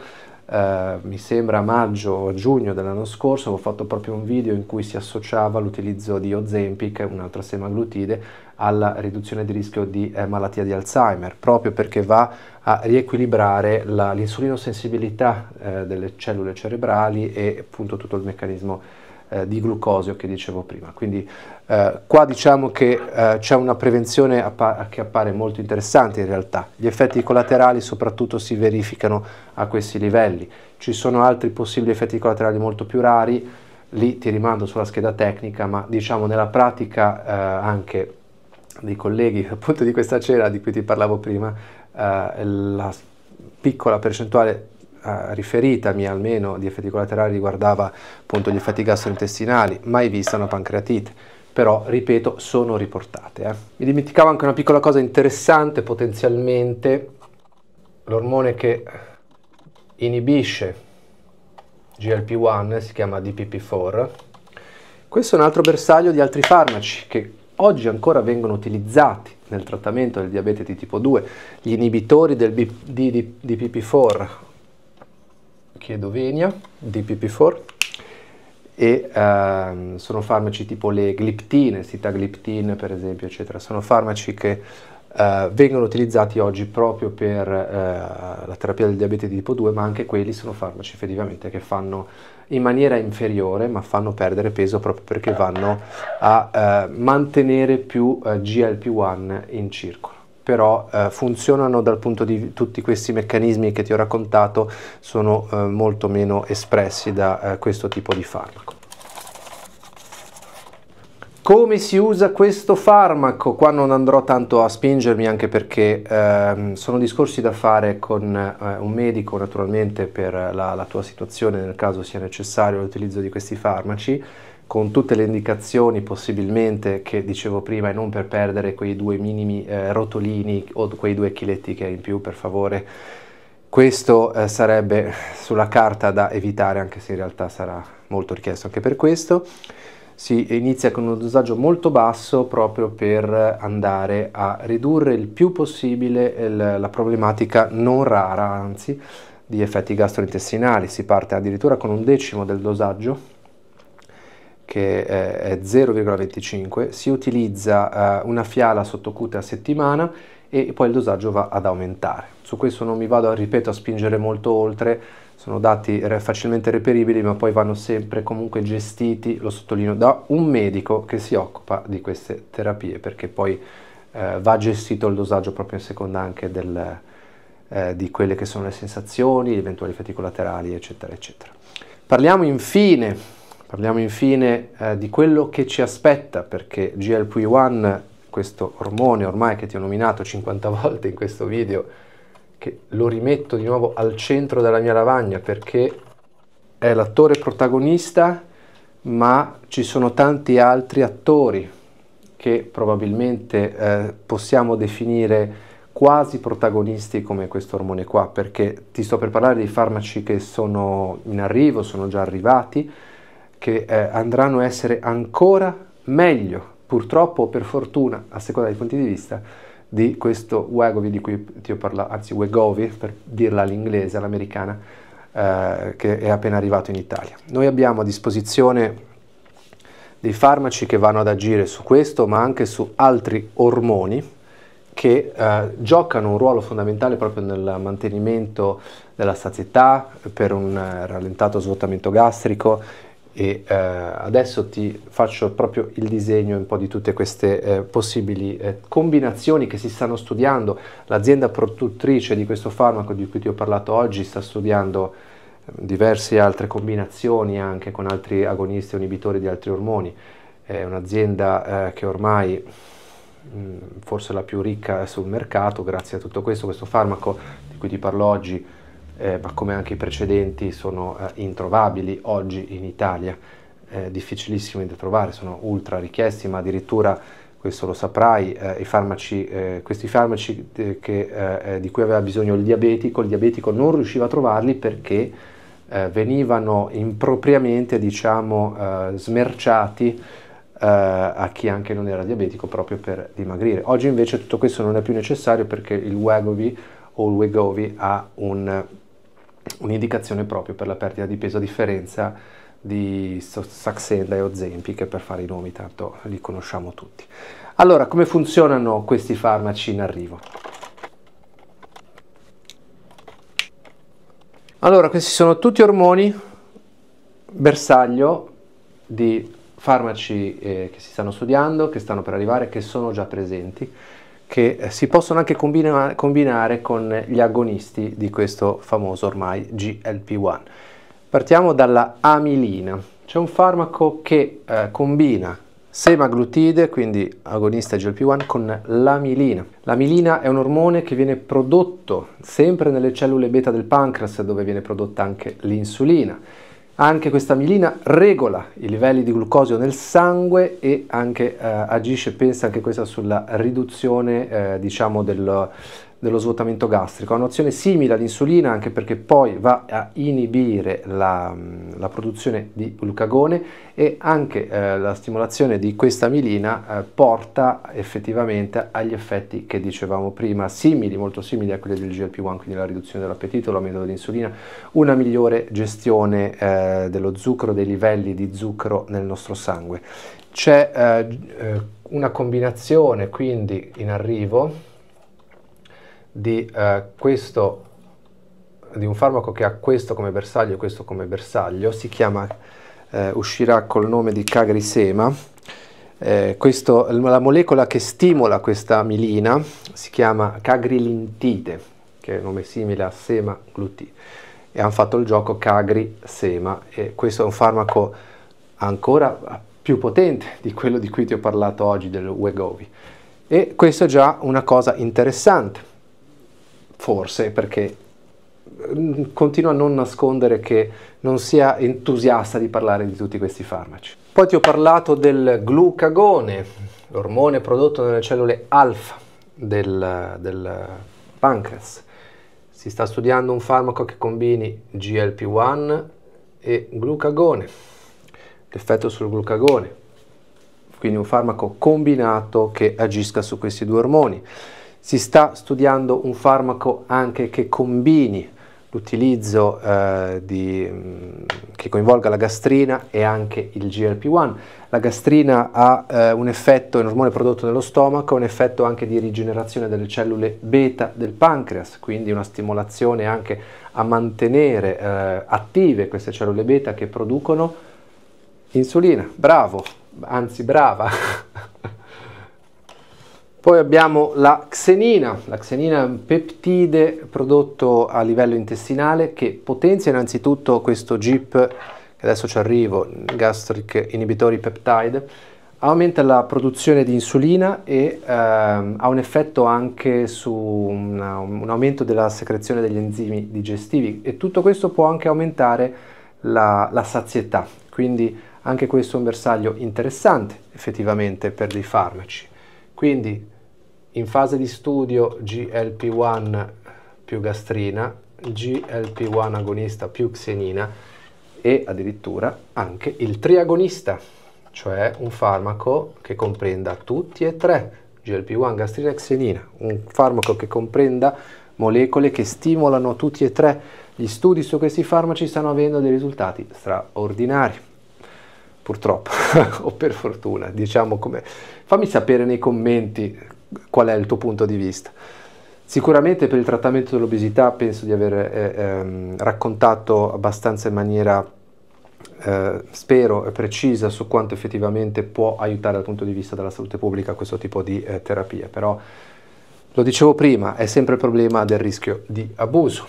eh, mi sembra maggio o giugno dell'anno scorso, ho fatto proprio un video in cui si associava l'utilizzo di Ozempic, un'altra semaglutide, alla riduzione di rischio di eh, malattia di Alzheimer, proprio perché va a riequilibrare l'insulinosensibilità eh, delle cellule cerebrali e appunto tutto il meccanismo eh, di glucosio che dicevo prima. Quindi eh, qua diciamo che eh, c'è una prevenzione appa che appare molto interessante in realtà. Gli effetti collaterali soprattutto si verificano a questi livelli. Ci sono altri possibili effetti collaterali molto più rari, lì ti rimando sulla scheda tecnica, ma diciamo nella pratica eh, anche dei colleghi (laughs) appunto di questa cera di cui ti parlavo prima, eh, la piccola percentuale eh, riferitami almeno di effetti collaterali riguardava appunto gli effetti gastrointestinali, mai vista una pancreatite però ripeto sono riportate. Eh. Mi dimenticavo anche una piccola cosa interessante potenzialmente, l'ormone che inibisce GLP-1 si chiama DPP-4. Questo è un altro bersaglio di altri farmaci che oggi ancora vengono utilizzati nel trattamento del diabete di tipo 2, gli inibitori del DPP-4 chiedo venia, DPP4, e uh, sono farmaci tipo le gliptine, sitagliptine per esempio, eccetera. Sono farmaci che uh, vengono utilizzati oggi proprio per uh, la terapia del diabete di tipo 2, ma anche quelli sono farmaci effettivamente che fanno in maniera inferiore, ma fanno perdere peso proprio perché vanno a eh, mantenere più GLP-1 in circolo però eh, funzionano dal punto di vista tutti questi meccanismi che ti ho raccontato sono eh, molto meno espressi da eh, questo tipo di farmaco. Come si usa questo farmaco? Qua non andrò tanto a spingermi anche perché ehm, sono discorsi da fare con eh, un medico naturalmente per la, la tua situazione nel caso sia necessario l'utilizzo di questi farmaci con tutte le indicazioni possibilmente che dicevo prima e non per perdere quei due minimi eh, rotolini o quei due chiletti che hai in più per favore questo eh, sarebbe sulla carta da evitare anche se in realtà sarà molto richiesto anche per questo si inizia con un dosaggio molto basso proprio per andare a ridurre il più possibile il, la problematica non rara anzi di effetti gastrointestinali si parte addirittura con un decimo del dosaggio che eh, è 0,25, si utilizza eh, una fiala sottocute a settimana e poi il dosaggio va ad aumentare. Su questo non mi vado, ripeto, a spingere molto oltre, sono dati facilmente reperibili ma poi vanno sempre comunque gestiti, lo sottolineo, da un medico che si occupa di queste terapie perché poi eh, va gestito il dosaggio proprio in seconda anche del, eh, di quelle che sono le sensazioni, gli eventuali effetti collaterali eccetera eccetera. Parliamo infine Parliamo infine eh, di quello che ci aspetta perché GLP-1, questo ormone ormai che ti ho nominato 50 (laughs) volte in questo video, che lo rimetto di nuovo al centro della mia lavagna perché è l'attore protagonista, ma ci sono tanti altri attori che probabilmente eh, possiamo definire quasi protagonisti come questo ormone qua, perché ti sto per parlare di farmaci che sono in arrivo, sono già arrivati, che eh, andranno a essere ancora meglio, purtroppo o per fortuna, a seconda dei punti di vista, di questo Wegovy di cui ti ho parlato, anzi Wegovy per dirla all'inglese, all'americana, eh, che è appena arrivato in Italia. Noi abbiamo a disposizione dei farmaci che vanno ad agire su questo, ma anche su altri ormoni che eh, giocano un ruolo fondamentale proprio nel mantenimento della sazietà, per un eh, rallentato svuotamento gastrico e eh, adesso ti faccio proprio il disegno un po' di tutte queste eh, possibili eh, combinazioni che si stanno studiando. L'azienda produttrice di questo farmaco di cui ti ho parlato oggi sta studiando eh, diverse altre combinazioni anche con altri agonisti e inibitori di altri ormoni. È un'azienda eh, che ormai mh, mm, forse la più ricca sul mercato grazie a tutto questo, questo farmaco di cui ti parlo oggi eh, ma come anche i precedenti sono eh, introvabili oggi in Italia, eh, difficilissimi da trovare, sono ultra richiesti, ma addirittura, questo lo saprai, eh, farmaci, eh, questi farmaci eh, che, di cui aveva bisogno il diabetico, il diabetico non riusciva a trovarli perché venivano impropriamente diciamo, smerciati a chi anche non era diabetico proprio per dimagrire. Oggi invece tutto questo non è più necessario perché il Wegovy o il Wegovy ha un un'indicazione proprio per la perdita di peso a differenza di Saxenda e Ozempi che per fare i nomi tanto li conosciamo tutti. Allora, come funzionano questi farmaci in arrivo? Allora, questi sono tutti ormoni bersaglio di farmaci eh, che si stanno studiando, che stanno per arrivare, che sono già presenti che eh, si possono anche combina combinare con gli agonisti di questo famoso ormai GLP-1. Partiamo dalla amilina, c'è un farmaco che eh, combina semaglutide, quindi agonista GLP-1, con l'amilina. L'amilina è un ormone che viene prodotto sempre nelle cellule beta del pancreas dove viene prodotta anche l'insulina anche questa mielina regola i livelli di glucosio nel sangue e anche eh, agisce, pensa anche questa sulla riduzione eh, diciamo del, dello svuotamento gastrico. Ha un'azione simile all'insulina anche perché poi va a inibire la, mm, la produzione di glucagone e anche eh, la stimolazione di questa milina eh, porta effettivamente agli effetti che dicevamo prima, simili, molto simili a quelli del GLP-1, quindi la riduzione dell'appetito, l'aumento dell'insulina, una migliore gestione eh, dello zucchero, dei livelli di zucchero nel nostro sangue. C'è eh, eh, una combinazione quindi in arrivo di, eh, questo, di un farmaco che ha questo come bersaglio e questo come bersaglio, si chiama, eh, uscirà col nome di cagrisema, eh, questo, la molecola che stimola questa milina si chiama cagrilintite che è un nome simile a sema-gluti, e hanno fatto il gioco cagri-sema, e questo è un farmaco ancora più potente di quello di cui ti ho parlato oggi, del Wegovi. E questo è già una cosa interessante, forse perché mm, continua a non nascondere che non sia entusiasta di parlare di tutti questi farmaci. Poi ti ho parlato del glucagone, l'ormone prodotto nelle cellule alfa del, del pancreas. Si sta studiando un farmaco che combini GLP-1 e glucagone, l'effetto sul glucagone, quindi un farmaco combinato che agisca su questi due ormoni. Si sta studiando un farmaco anche che combini l'utilizzo eh, mm, che coinvolga la gastrina e anche il GLP-1. La gastrina ha eh, un effetto, è un ormone prodotto nello stomaco, un effetto anche di rigenerazione delle cellule beta del pancreas, quindi una stimolazione anche a mantenere eh, attive queste cellule beta che producono insulina. Bravo, anzi brava. (laughs) Poi abbiamo la xenina, la xenina è un peptide prodotto a livello intestinale che potenzia innanzitutto questo GIP, che adesso ci arrivo, gastric inibitori peptide, aumenta la produzione di insulina e ehm, ha un effetto anche su una, un aumento della secrezione degli enzimi digestivi e tutto questo può anche aumentare la, la sazietà, quindi anche questo è un bersaglio interessante effettivamente per dei farmaci. Quindi in fase di studio GLP-1 più gastrina, GLP-1 agonista più xenina e addirittura anche il triagonista, cioè un farmaco che comprenda tutti e tre, GLP-1, gastrina e xenina, un farmaco che comprenda molecole che stimolano tutti e tre. Gli studi su questi farmaci stanno avendo dei risultati straordinari purtroppo (laughs) o per fortuna, diciamo come. Fammi sapere nei commenti qual è il tuo punto di vista. Sicuramente per il trattamento dell'obesità penso di aver eh, ehm, raccontato abbastanza in maniera, eh, spero, precisa su quanto effettivamente può aiutare dal punto di vista della salute pubblica questo tipo di eh, terapie, però lo dicevo prima, è sempre il problema del rischio di abuso.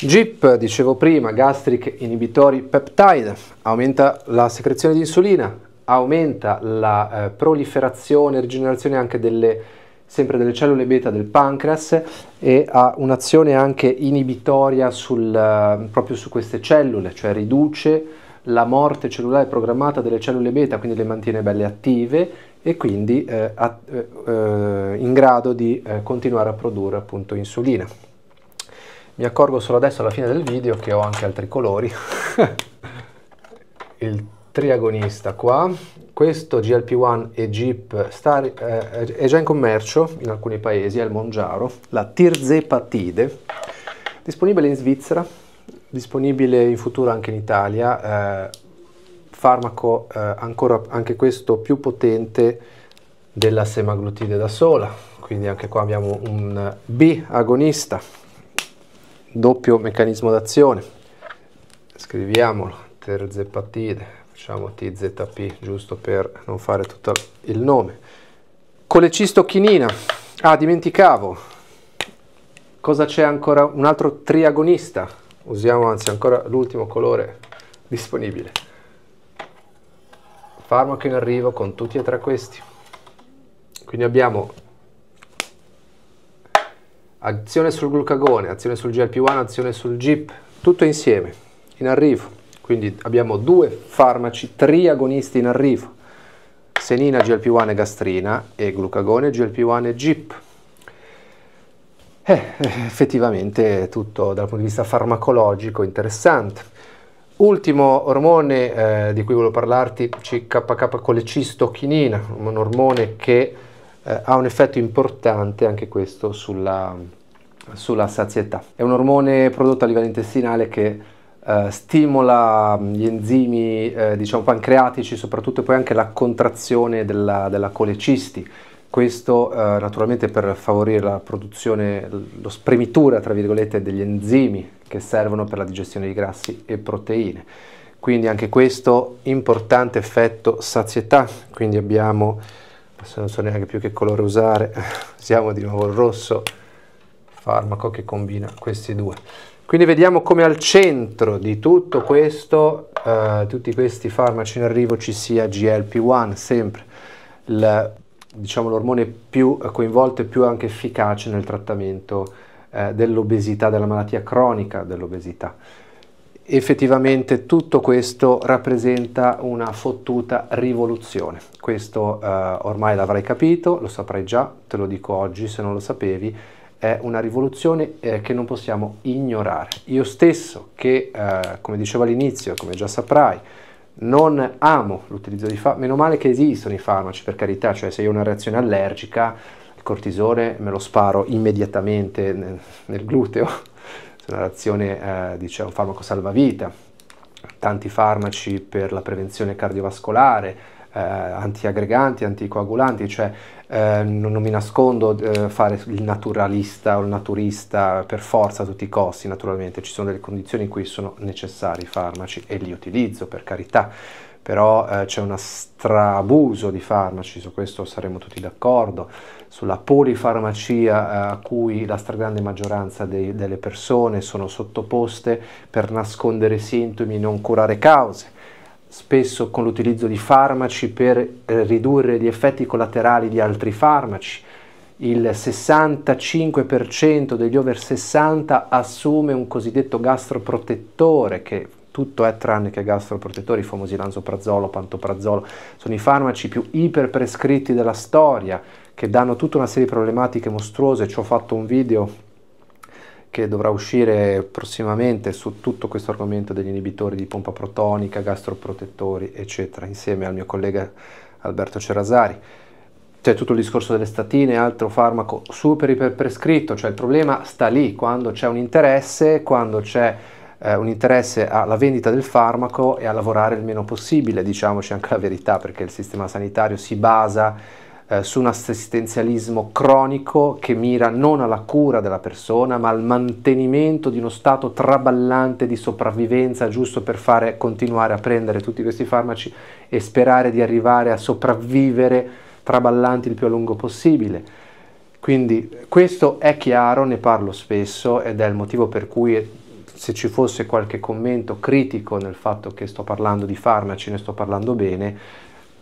GIP, dicevo prima, gastric inhibitori peptide, aumenta la secrezione di insulina, aumenta la eh, proliferazione e rigenerazione anche delle, sempre delle cellule beta del pancreas e ha un'azione anche inibitoria sul, eh, proprio su queste cellule, cioè riduce la morte cellulare programmata delle cellule beta, quindi le mantiene belle attive e quindi eh, a, eh, eh, in grado di eh, continuare a produrre appunto insulina. Mi accorgo solo adesso alla fine del video che ho anche altri colori. (laughs) Il triagonista qua, questo GLP-1 e GIP sta, eh, è già in commercio in alcuni paesi, è il Mongiaro, la tirzepatide, disponibile in Svizzera, disponibile in futuro anche in Italia, eh, farmaco eh, ancora anche questo più potente della semaglutide da sola, quindi anche qua abbiamo un B agonista, doppio meccanismo d'azione, scriviamolo, terzepatide, diciamo TZP giusto per non fare tutto il nome. Colecistochinina, ah dimenticavo, cosa c'è ancora? Un altro triagonista, usiamo anzi ancora l'ultimo colore disponibile. Farmaco in arrivo con tutti e tre questi. Quindi abbiamo azione sul glucagone, azione sul GLP-1, azione sul GIP, tutto insieme, in arrivo. Quindi abbiamo due farmaci triagonisti in arrivo, senina GLP-1 e gastrina e glucagone GLP-1 e GIP. Eh, effettivamente tutto dal punto di vista farmacologico interessante. Ultimo ormone eh, di cui voglio parlarti, CKK colecistochinina, un ormone che eh, ha un effetto importante anche questo sulla, sulla sazietà. È un ormone prodotto a livello intestinale che eh, stimola mm, gli enzimi eh, diciamo pancreatici, soprattutto poi anche la contrazione della, della colecisti. Questo eh, naturalmente per favorire la produzione, lo spremitura tra virgolette degli enzimi che servono per la digestione di grassi e proteine. Quindi anche questo importante effetto sazietà, quindi abbiamo, adesso non so neanche più che colore usare, (laughs) usiamo di nuovo il rosso, farmaco che combina questi due. Quindi vediamo come al centro di tutto questo, eh, tutti questi farmaci in arrivo, ci sia GLP-1, sempre il, diciamo, l'ormone più coinvolto e più anche efficace nel trattamento eh, dell'obesità, della malattia cronica dell'obesità. Effettivamente tutto questo rappresenta una fottuta rivoluzione, questo eh, ormai l'avrai capito, lo saprai già, te lo dico oggi se non lo sapevi, è una rivoluzione eh, che non possiamo ignorare. Io stesso che, eh, come dicevo all'inizio, come già saprai, non amo l'utilizzo di farmaci, meno male che esistono i farmaci per carità, cioè se io ho una reazione allergica, il cortisone me lo sparo immediatamente nel, nel gluteo, (laughs) se una reazione eh, diciamo, un farmaco salvavita, tanti farmaci per la prevenzione cardiovascolare, eh, antiaggreganti, anticoagulanti, cioè eh, non, non, mi nascondo eh, fare il naturalista o il naturista per forza a tutti i costi, naturalmente ci sono delle condizioni in cui sono necessari i farmaci e li utilizzo per carità, però eh, c'è un strabuso di farmaci, su questo saremo tutti d'accordo, sulla polifarmacia eh, a cui la stragrande maggioranza dei, delle persone sono sottoposte per nascondere sintomi e non curare cause spesso con l'utilizzo di farmaci per eh, ridurre gli effetti collaterali di altri farmaci. Il 65% degli over 60 assume un cosiddetto gastroprotettore che tutto è tranne che gastroprotettori, i famosi lanzoprazolo, pantoprazolo, sono i farmaci più iperprescritti della storia che danno tutta una serie di problematiche mostruose, ci ho fatto un video che dovrà uscire prossimamente su tutto questo argomento degli inibitori di pompa protonica, gastroprotettori, eccetera, insieme al mio collega Alberto Cerasari. C'è tutto il discorso delle statine, altro farmaco super iperprescritto, cioè il problema sta lì, quando c'è un interesse, quando c'è eh, un interesse alla vendita del farmaco e a lavorare il meno possibile, diciamoci anche la verità, perché il sistema sanitario si basa eh, su un assistenzialismo cronico che mira non alla cura della persona, ma al mantenimento di uno stato traballante di sopravvivenza, giusto per fare continuare a prendere tutti questi farmaci e sperare di arrivare a sopravvivere traballanti il più a lungo possibile. Quindi questo è chiaro, ne parlo spesso ed è il motivo per cui se ci fosse qualche commento critico nel fatto che sto parlando di farmaci, ne sto parlando bene,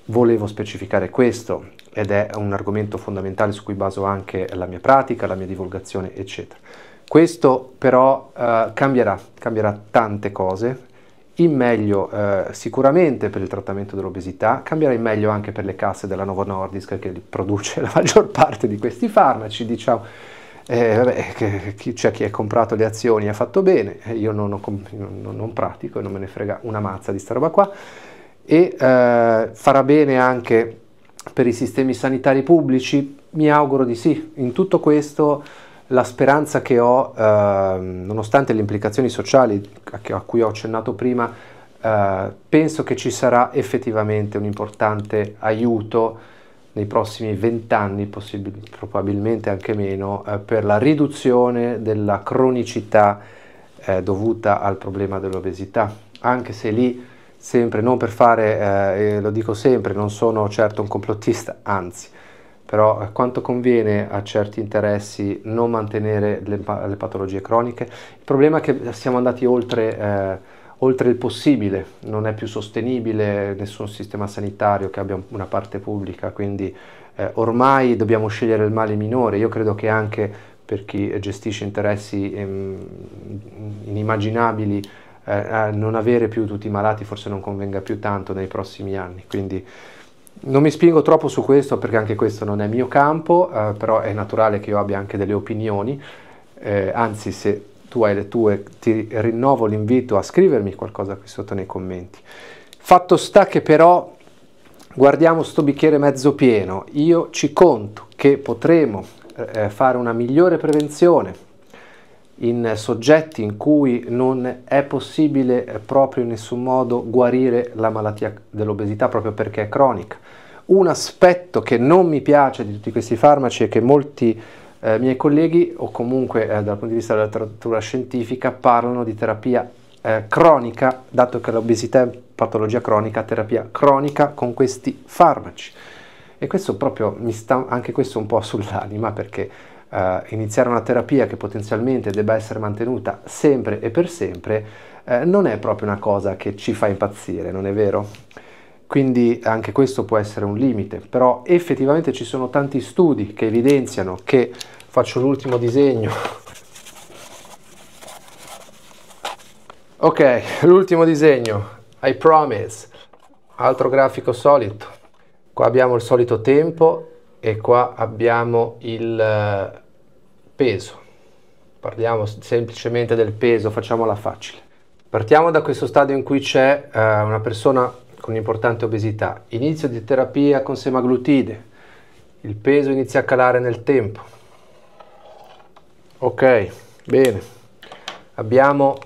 volevo specificare questo, ed è un argomento fondamentale su cui baso anche la mia pratica, la mia divulgazione, eccetera. Questo però eh, cambierà, cambierà tante cose, in meglio eh, sicuramente per il trattamento dell'obesità, cambierà in meglio anche per le casse della Novo Nordisk che produce (laughs) la maggior parte di questi farmaci, diciamo. Eh, vabbè, che, chi, cioè chi ha comprato le azioni ha fatto bene, eh, io non, ho, non, non pratico e non me ne frega una mazza di sta roba qua, e eh, farà bene anche per i sistemi sanitari pubblici? Mi auguro di sì. In tutto questo la speranza che ho, eh, nonostante le implicazioni sociali a cui ho accennato prima, eh, penso che ci sarà effettivamente un importante aiuto nei prossimi vent'anni, probabilmente anche meno, eh, per la riduzione della cronicità eh, dovuta al problema dell'obesità, anche se lì sempre, non per fare, eh, lo dico sempre, non sono certo un complottista, anzi, però eh, quanto conviene a certi interessi non mantenere le, le, patologie croniche? Il problema è che siamo andati oltre, eh, oltre il possibile, non è più sostenibile nessun sistema sanitario che abbia una parte pubblica, quindi eh, ormai dobbiamo scegliere il male minore, io credo che anche per chi gestisce interessi ehm, inimmaginabili, eh, non avere più tutti i malati forse non convenga più tanto nei prossimi anni. Quindi non mi spingo troppo su questo perché anche questo non è mio campo, eh, però è naturale che io abbia anche delle opinioni, eh, anzi se tu hai le tue ti rinnovo l'invito a scrivermi qualcosa qui sotto nei commenti. Fatto sta che però guardiamo sto bicchiere mezzo pieno, io ci conto che potremo eh, fare una migliore prevenzione in soggetti in cui non è possibile proprio in nessun modo guarire la malattia dell'obesità proprio perché è cronica. Un aspetto che non mi piace di tutti questi farmaci è che molti eh, miei colleghi o comunque eh, dal punto di vista della letteratura scientifica parlano di terapia eh, cronica, dato che l'obesità è patologia cronica, terapia cronica con questi farmaci. E questo proprio mi sta anche questo un po' (laughs) sull'anima perché eh, iniziare una terapia che potenzialmente debba essere mantenuta sempre e per sempre, eh, non è proprio una cosa che ci fa impazzire, non è vero? Quindi anche questo può essere un limite, però effettivamente ci sono tanti studi che evidenziano che, faccio l'ultimo disegno, ok, l'ultimo disegno, I promise, altro grafico solito, qua abbiamo il solito tempo e qua abbiamo il eh, peso. Parliamo semplicemente del peso, facciamola facile. Partiamo da questo stadio in cui c'è eh, una persona con importante obesità. Inizio di terapia con semaglutide. Il peso inizia a calare nel tempo. Ok, bene. Abbiamo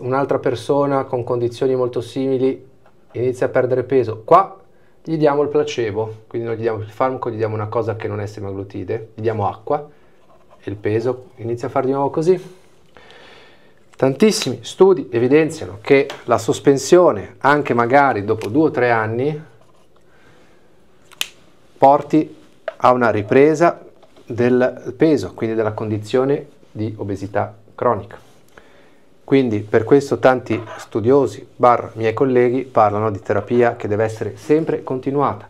un'altra persona con condizioni molto simili, inizia a perdere peso. Qua gli diamo il placebo, quindi non gli diamo il farmaco, gli diamo una cosa che non è semaglutide, gli diamo acqua e il peso inizia a fare di nuovo così. Tantissimi studi evidenziano che la sospensione, anche magari dopo due o tre anni, porti a una ripresa del peso, quindi della condizione di obesità cronica. Quindi per questo tanti studiosi, bar miei colleghi, parlano di terapia che deve essere sempre continuata.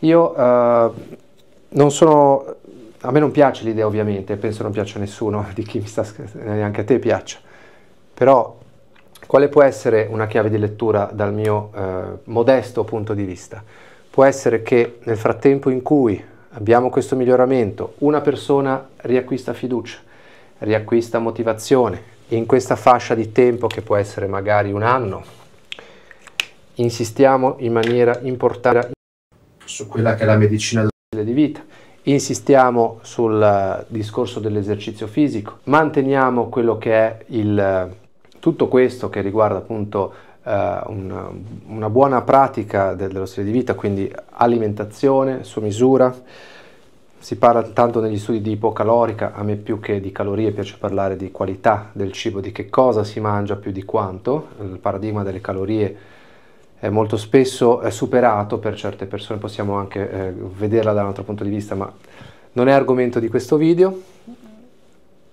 Io eh, non sono a me non piace l'idea ovviamente, penso non piaccia a nessuno, (laughs) di chi mi sta scrivendo, neanche a te piaccia, però quale può essere una chiave di lettura dal mio eh, modesto punto di vista? Può essere che nel frattempo in cui abbiamo questo miglioramento, una persona riacquista fiducia, riacquista motivazione, in questa fascia di tempo che può essere magari un anno, insistiamo in maniera importante su quella che è la medicina di vita insistiamo sul eh, discorso dell'esercizio fisico, manteniamo quello che è il, eh, tutto questo che riguarda appunto eh, una, una, buona pratica del, dello stile di vita, quindi alimentazione su misura, si parla tanto negli studi di ipocalorica, a me più che di calorie piace parlare di qualità del cibo, di che cosa si mangia più di quanto, il paradigma delle calorie molto spesso è superato per certe persone, possiamo anche eh, vederla da un altro punto di vista, ma non è argomento di questo video.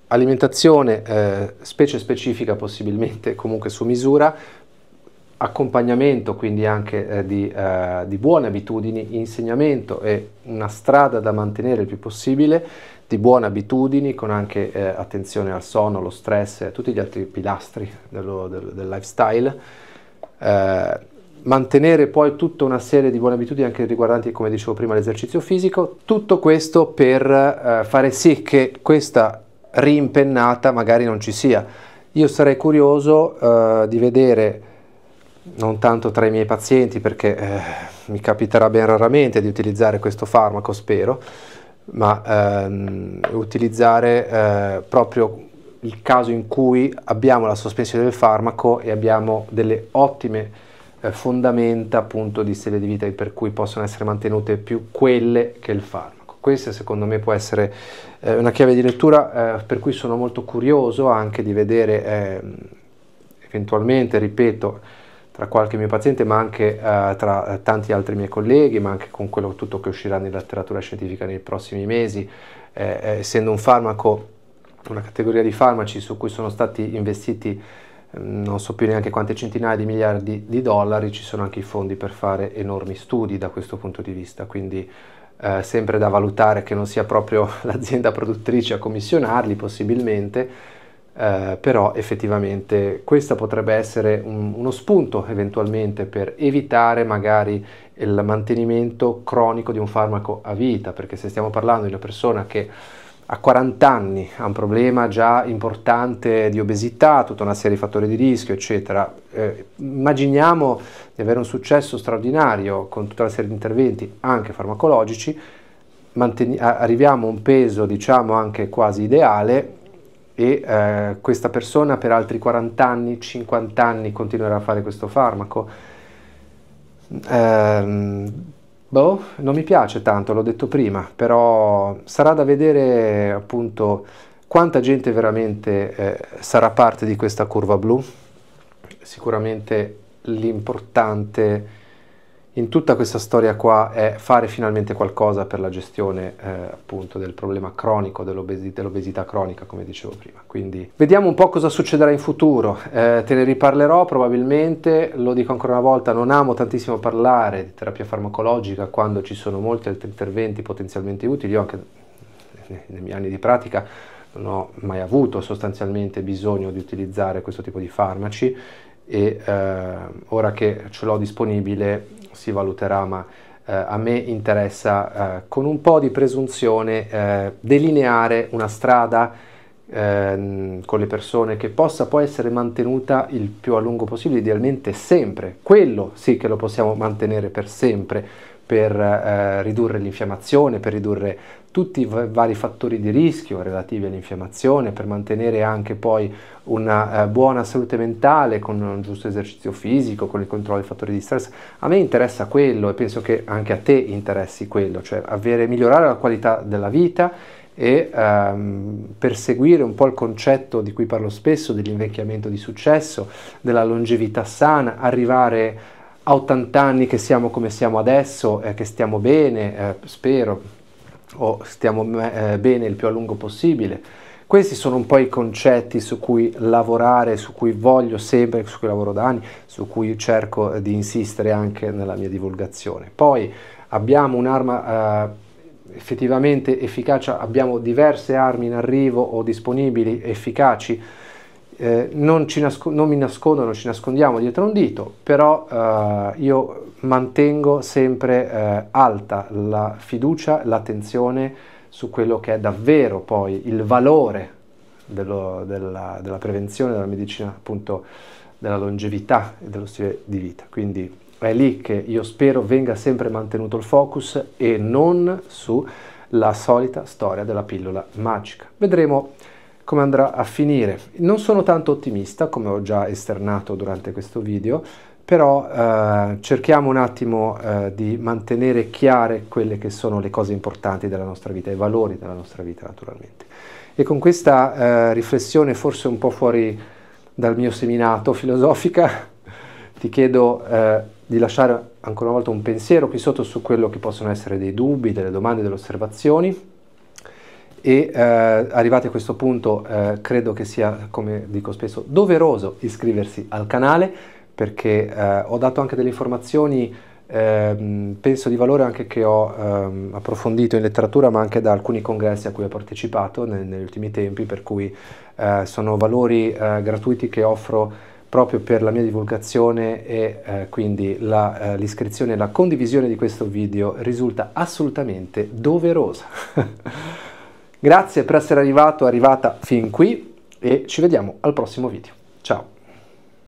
Alimentazione, eh, specie specifica possibilmente, comunque su misura, accompagnamento quindi anche eh, di, eh, di, buone abitudini, insegnamento e una strada da mantenere il più possibile, di buone abitudini con anche eh, attenzione al sonno, allo stress e a tutti gli altri pilastri dello, del, del lifestyle eh, mantenere poi tutta una serie di buone abitudini anche riguardanti, come dicevo prima, l'esercizio fisico, tutto questo per eh, fare sì che questa rimpennata magari non ci sia. Io sarei curioso eh, di vedere, non tanto tra i miei pazienti, perché eh, mi capiterà ben raramente di utilizzare questo farmaco, spero, ma ehm, utilizzare eh, proprio il caso in cui abbiamo la sospensione del farmaco e abbiamo delle ottime eh, fondamenta appunto di stile di vita e per cui possono essere mantenute più quelle che il farmaco. Questa secondo me può essere eh, una chiave di lettura eh, per cui sono molto curioso anche di vedere eh, eventualmente, ripeto, tra qualche mio paziente, ma anche eh, tra tanti altri miei colleghi, ma anche con quello tutto che uscirà nella letteratura scientifica nei prossimi mesi, eh, essendo un farmaco, una categoria di farmaci su cui sono stati investiti non so più neanche quante centinaia di miliardi di dollari, ci sono anche i fondi per fare enormi studi da questo punto di vista, quindi eh, sempre da valutare che non sia proprio (laughs) l'azienda produttrice a commissionarli possibilmente, eh, però effettivamente questo potrebbe essere un, uno spunto eventualmente per evitare magari il mantenimento cronico di un farmaco a vita, perché se stiamo parlando di una persona che a 40 anni ha un problema già importante di obesità, tutta una serie di fattori di rischio, eccetera. Eh, immaginiamo di avere un successo straordinario con tutta una serie di interventi, anche farmacologici, Manteni arriviamo a un peso diciamo anche quasi ideale e eh, questa persona per altri 40 anni, 50 anni continuerà a fare questo farmaco. Eh, Boh, non mi piace tanto, l'ho detto prima, però sarà da vedere appunto quanta gente veramente eh, sarà parte di questa curva blu. Sicuramente l'importante in tutta questa storia qua è fare finalmente qualcosa per la gestione eh, appunto del problema cronico dell'obesità, dell'obesità, cronica come dicevo prima quindi vediamo un po' cosa succederà in futuro eh, te ne riparlerò probabilmente lo dico ancora una volta non amo tantissimo parlare di terapia farmacologica quando ci sono molti altri interventi potenzialmente utili io anche nei miei anni di pratica non ho mai avuto sostanzialmente bisogno di utilizzare questo tipo di farmaci e eh, ora che ce l'ho disponibile si valuterà, ma eh, a me interessa eh, con un po' di presunzione eh, delineare una strada ehm, con le persone che possa poi essere mantenuta il più a lungo possibile, idealmente sempre. Quello sì che lo possiamo mantenere per sempre, per eh, ridurre l'infiammazione, per ridurre tutti i vari fattori di rischio relativi all'infiammazione, per mantenere anche poi una eh, buona salute mentale con un giusto esercizio fisico, con il controllo dei fattori di stress. A me interessa quello e penso che anche a te interessi quello, cioè avere, migliorare la qualità della vita e ehm, perseguire un po' il concetto di cui parlo spesso, dell'invecchiamento di successo, della longevità sana, arrivare a 80 anni che siamo come siamo adesso, eh, che stiamo bene, eh, spero, o stiamo eh, bene il più a lungo possibile questi sono un po' i concetti su cui lavorare, su cui voglio sempre, su cui lavoro da anni, su cui cerco di insistere anche nella mia divulgazione. Poi abbiamo un'arma eh, effettivamente efficace, abbiamo diverse armi in arrivo o disponibili efficaci. Eh, non, non, mi nascondo, non ci nascondiamo dietro un dito, però eh, io mantengo sempre eh, alta la fiducia, l'attenzione su quello che è davvero poi il valore dello, della, della, prevenzione, della medicina appunto della longevità e dello stile di vita. Quindi è lì che io spero venga sempre mantenuto il focus e non sulla solita storia della pillola magica. Vedremo come andrà a finire. Non sono tanto ottimista, come ho già esternato durante questo video, però eh, cerchiamo un attimo eh, di mantenere chiare quelle che sono le cose importanti della nostra vita, i valori della nostra vita naturalmente. E con questa eh, riflessione forse un po' fuori dal mio seminato (laughs) filosofica, ti chiedo eh, di lasciare ancora una volta un pensiero qui sotto su quello che possono essere dei dubbi, delle domande, delle osservazioni e eh, arrivati a questo punto eh, credo che sia, come dico spesso, doveroso iscriversi al canale perché eh, ho dato anche delle informazioni, eh, penso di valore anche che ho eh, approfondito in letteratura, ma anche da alcuni congressi a cui ho partecipato ne, negli ultimi tempi, per cui eh, sono valori eh, gratuiti che offro proprio per la mia divulgazione e eh, quindi la, l'iscrizione e la condivisione di questo video risulta assolutamente doverosa. (laughs) Grazie per essere arrivato, arrivata fin qui e ci vediamo al prossimo video. Ciao!